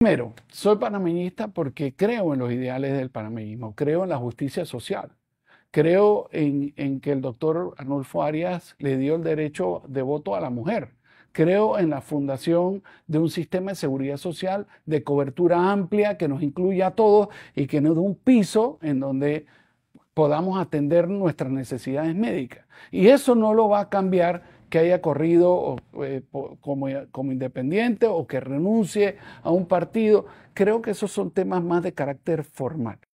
Primero, soy panameñista porque creo en los ideales del panameñismo, creo en la justicia social, creo en, en, que el doctor Arnulfo Arias le dio el derecho de voto a la mujer, creo en la fundación de un sistema de seguridad social de cobertura amplia que nos incluya a todos y que nos dé un piso en donde podamos atender nuestras necesidades médicas. Y eso no lo va a cambiar que haya corrido eh, como, eh, como independiente o que renuncie a un partido. Creo que esos son temas más de carácter formal.